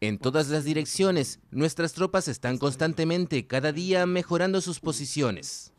En todas las direcciones, nuestras tropas están constantemente, cada día, mejorando sus posiciones.